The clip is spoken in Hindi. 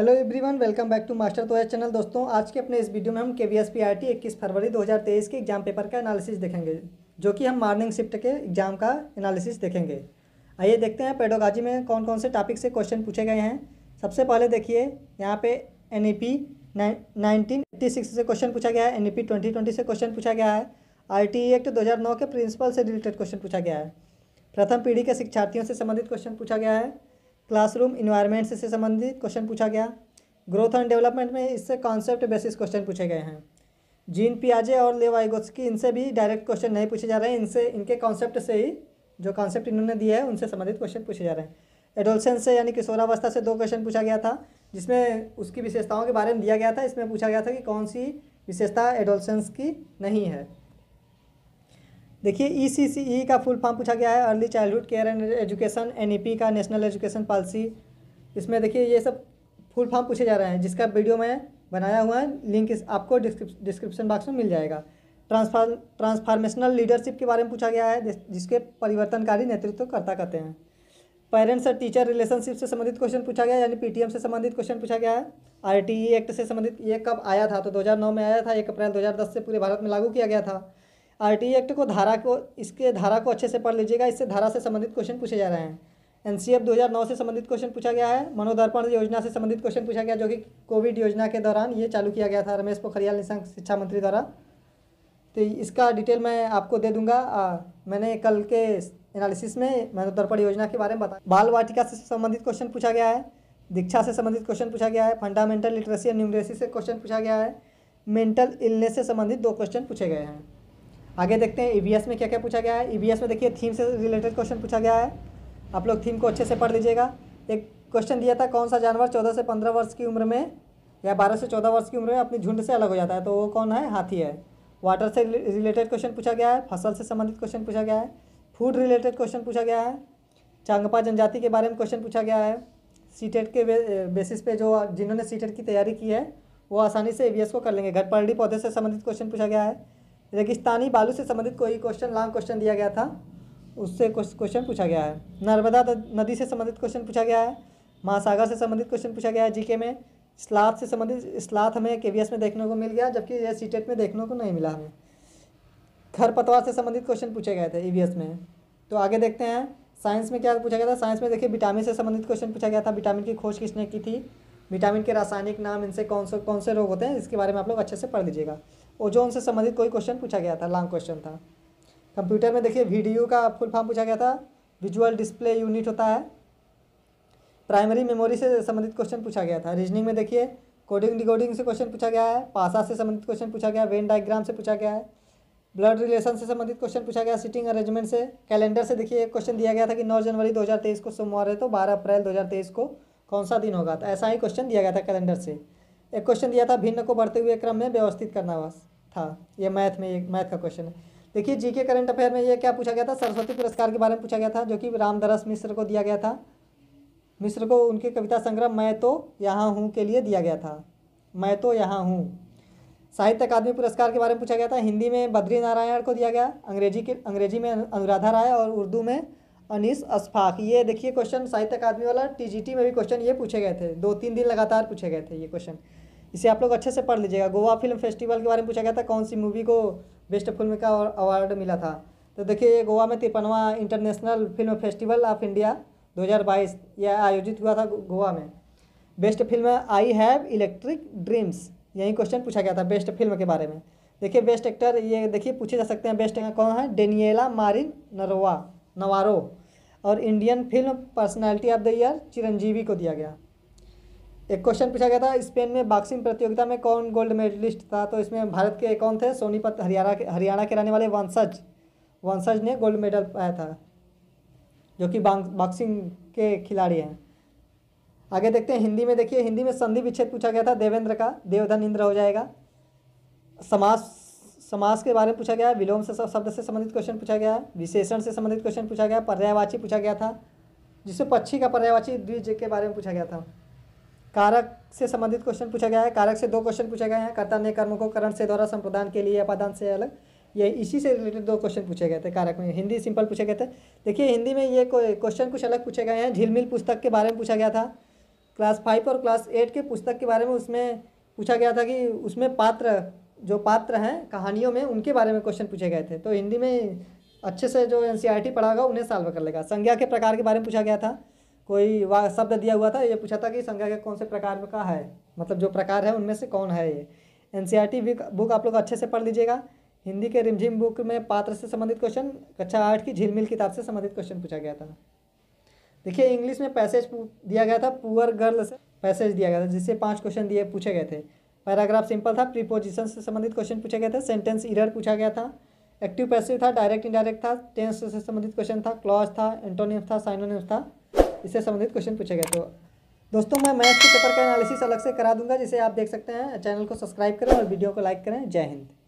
hello everyone welcome back to master तो चैनल दोस्तों आज के अपने इस वीडियो में हम K V S P I T इक्कीस फरवरी 2023 के एग्जाम पेपर का एनालिसिस देखेंगे जो कि हम मॉर्निंग शिफ्ट के एग्जाम का एनालिसिस देखेंगे आइए देखते हैं पेडोगाजी में कौन कौन से टॉपिक से क्वेश्चन पूछे गए हैं सबसे पहले देखिए यहाँ पे N E P nineteen eighty six से क्वेश्चन पूछा गया है N E P twenty twenty से क्वेश्चन पूछा गया है आर टी एक्ट दो हज़ार नौ के प्रिंसिपल से रिलेटेड क्वेश्चन पूछा गया है प्रथम पीढ़ी के शिक्षार्थियों से संबंधित क्वेश्चन पूछा गया है क्लासरूम इन्वायरमेंट से संबंधित क्वेश्चन पूछा गया ग्रोथ एंड डेवलपमेंट में इससे कॉन्सेप्ट बेसिस क्वेश्चन पूछे गए हैं जीन पियाजे और की इनसे भी डायरेक्ट क्वेश्चन नहीं पूछे जा रहे हैं इनसे इनके कॉन्सेप्ट से ही जो कॉन्सेप्ट इन्होंने दिया है उनसे संबंधित क्वेश्चन पूछे जा रहे हैं एडोलसेंस से यानी किशोरावस्था से दो क्वेश्चन पूछा गया था जिसमें उसकी विशेषताओं के बारे में दिया गया था इसमें पूछा गया था कि कौन सी विशेषता एडोलसेंस की नहीं है देखिए ई e e का फुल फॉर्म पूछा गया है early childhood care and education एन का नेशनल एजुकेशन पॉलिसी इसमें देखिए ये सब फुल फॉर्म पूछे जा रहे हैं जिसका वीडियो मैं बनाया हुआ है लिंक इस आपको डिस्क्रिप्शन बॉक्स में मिल जाएगा ट्रांसफार ट्रांसफार्मेशनल लीडरशिप के बारे में पूछा गया है जिसके परिवर्तनकारी नेतृत्व करता कहते हैं पेरेंट्स और टीचर रिलेशनशिप से संबंधित क्वेश्चन पूछा गया यानी पी से संबंधित क्वेश्चन पूछा गया है आर एक्ट e से संबंधित ये कब आया था तो दो में आया था एक अप्रैल दो से पूरे भारत में लागू किया गया था आर टी एक्ट को धारा को इसके धारा को अच्छे से पढ़ लीजिएगा इससे धारा से संबंधित क्वेश्चन पूछे जा रहे हैं एन सी एफ दो हज़ार नौ से संबंधित क्वेश्चन पूछा गया है मनोदर्पण योजना से संबंधित क्वेश्चन पूछा गया जो कि कोविड योजना के दौरान ये चालू किया गया था रमेश पोखरियाल निशंक शिक्षा मंत्री द्वारा तो इसका डिटेल मैं आपको दे दूंगा आ, मैंने कल के एनालिसिस में मनोदर्पण योजना के बारे में बताया बाल वाटिका से संबंधित क्वेश्चन पूछा गया है दीक्षा से संबंधित क्वेश्चन पूछा गया है फंडामेंटल लिटरेसी एंड न्यूमरेसी से क्वेश्चन पूछा गया है मेंटल इलनेस से संबंधित दो क्वेश्चन पूछे गए हैं आगे देखते हैं ईवीएस e में क्या क्या पूछा गया है ईवीएस e में देखिए थीम से रिलेटेड क्वेश्चन पूछा गया है आप लोग थीम को अच्छे से पढ़ लीजिएगा एक क्वेश्चन दिया था कौन सा जानवर चौदह से पंद्रह वर्ष की उम्र में या बारह से चौदह वर्ष की उम्र में अपनी झुंड से अलग हो जाता है तो वो कौन है हाथी है वाटर से रिलेटेड क्वेश्चन पूछा गया है फसल से संबंधित क्वेश्चन पूछा गया है फूड रिलेटेड क्वेश्चन पूछा गया है चांगपा जनजाति के बारे में क्वेश्चन पूछा गया है सीटेट के बेसिस पे जो जिन्होंने सीटेट की तैयारी की है वो आसानी से ए e को कर लेंगे घटपालडी पौधे से संबंधित क्वेश्चन पूछा गया है रेगिस्तानी बालू से संबंधित कोई क्वेश्चन लॉन्ग क्वेश्चन दिया गया था उससे क्वेश्चन पूछा गया है नर्मदा नदी से संबंधित क्वेश्चन पूछा गया है महासागर से संबंधित क्वेश्चन पूछा गया है जीके में स्लाथ से संबंधित स्लाथ हमें के में देखने को मिल गया जबकि यह सी e में देखने को नहीं मिला हमें खरपतवार से संबंधित क्वेश्चन पूछे गए थे ई e में तो आगे देखते हैं साइंस में क्या पूछा गया था साइंस में देखिए विटामिन से संबंधित क्वेश्चन पूछा गया था विटामिन की खोज किसने की थी विटामिन के रासायनिक नाम इनसे कौन से कौन से रोग होते हैं इसके बारे में आप लोग अच्छे से पढ़ लीजिएगा ओजोन से संबंधित कोई क्वेश्चन पूछा गया था लॉन्ग क्वेश्चन था कंप्यूटर में देखिए वीडियो का फुल फॉर्म पूछा गया था विजुअल डिस्प्ले यूनिट होता है प्राइमरी मेमोरी से संबंधित क्वेश्चन पूछा गया था रीजनिंग में देखिए कोडिंग डिकोडिंग से क्वेश्चन पूछा गया है पासा से संबंधित क्वेश्चन पूछा गया वेन डायग्राम से पूछा गया है ब्लड रिलेशन से संबंधित क्वेश्चन पूछा गया सिटिंग अरेंजमेंट से कैलेंडर से देखिए एक क्वेश्चन दिया गया था कि 9 जनवरी 2023 को सोमवार है तो 12 अप्रैल 2023 को कौन सा दिन होगा तो ऐसा ही क्वेश्चन दिया गया था कैलेंडर से एक क्वेश्चन दिया था भिन्न को बढ़ते हुए क्रम में व्यवस्थित करना था ये मैथ में एक मैथ का क्वेश्चन है देखिए जीके करंट अफेयर में ये क्या पूछा गया था सरस्वती पुरस्कार के बारे में पूछा गया था जो कि रामदरस मिश्र को दिया गया था मिश्र को उनके कविता संग्रह मैं तो यहाँ हूँ के लिए दिया गया था मैं तो यहाँ हूँ साहित्य अकादमी पुरस्कार के बारे में पूछा गया था हिंदी में बद्री नारायण को दिया गया अंग्रेजी के अंग्रेजी में अनुराधा राय और उर्दू में अनिस अशफाक ये देखिए क्वेश्चन साहित्य अकादमी वाला टीजीटी में भी क्वेश्चन ये पूछे गए थे दो तीन दिन लगातार पूछे गए थे ये क्वेश्चन इसे आप लोग अच्छे से पढ़ लीजिएगा गोवा फिल्म फेस्टिवल के बारे में पूछा गया था कौन सी मूवी को बेस्ट फिल्म का अवार्ड मिला था तो देखिए गोवा में तिरपनवा international film festival of India 2022 यह आयोजित हुआ था गोवा में best film I have electric dreams यही क्वेश्चन पूछा गया था बेस्ट फिल्म के बारे में देखिए बेस्ट एक्टर ये देखिए पूछे जा सकते हैं बेस्ट एक्टर कौन है डेनिएला मारिन नरोवा नवारो और Indian film personality of the year Chiranjeevi को दिया गया एक क्वेश्चन पूछा गया था स्पेन में बॉक्सिंग प्रतियोगिता में कौन गोल्ड मेडलिस्ट था तो इसमें भारत के कौन थे सोनीपत हरियाणा के हरियाणा के रहने वाले वंशज वंशज ने गोल्ड मेडल पाया था जो कि बॉक्सिंग के खिलाड़ी हैं आगे देखते हैं हिंदी में देखिए हिंदी में संधि विच्छेद पूछा गया था देवेंद्र का देवधन इंद्र हो जाएगा समास समास के बारे में पूछा गया विलोम से शब्द से संबंधित क्वेश्चन पूछा गया विशेषण से संबंधित क्वेश्चन पूछा गया पर्यायवाची पूछा गया था जिसमें पक्षी का पर्यायवाची द्विज के बारे में पूछा गया था कारक से संबंधित क्वेश्चन पूछा गया है कारक से दो क्वेश्चन पूछे गए हैं कर्ता ने कर्म को करण से द्वारा संप्रदान के लिए अपादान से अलग ये इसी से रिलेटेड दो क्वेश्चन पूछे गए थे कारक में हिंदी सिंपल पूछे गए थे देखिए हिंदी में ये क्वेश्चन कुछ अलग पूछे गए हैं झिलमिल पुस्तक के बारे में पूछा गया था क्लास फाइव और क्लास एट के पुस्तक के बारे में उसमें पूछा गया था कि उसमें पात्र जो पात्र हैं कहानियों में उनके बारे में क्वेश्चन पूछे गए थे तो हिंदी में अच्छे से जो एन सी e पढ़ा होगा उन्हें सॉल्व कर लेगा संज्ञा के प्रकार के बारे में पूछा गया था कोई शब्द दिया हुआ था ये पूछा था कि संज्ञा के कौन से प्रकार का है मतलब जो प्रकार है उनमें से कौन है ये एन बुक e आप लोग अच्छे से पढ़ लीजिएगा हिंदी के रिमझिम बुक में पात्र से संबंधित क्वेश्चन कक्षा आठ की झिलमिल किताब से संबंधित क्वेश्चन पूछा गया था देखिए इंग्लिश में पैसेज दिया गया था पुअर गर्ल से पैसेज दिया गया था जिससे पांच क्वेश्चन दिए पूछे गए थे पैराग्राफ सिंपल था प्रीपोजिशन से संबंधित क्वेश्चन पूछे गए थे सेंटेंस इरर पूछा गया था एक्टिव पैसिव था डायरेक्ट इनडायरेक्ट था टेंस से संबंधित क्वेश्चन था क्लॉज था एंटोनियम था साइनोनियम था इससे संबंधित क्वेश्चन पूछे गए तो दोस्तों मैं मैथ्स के पेपर का एनालिसिस अलग से करा दूंगा जिसे आप देख सकते हैं चैनल को सब्सक्राइब करें और वीडियो को लाइक करें जय हिंद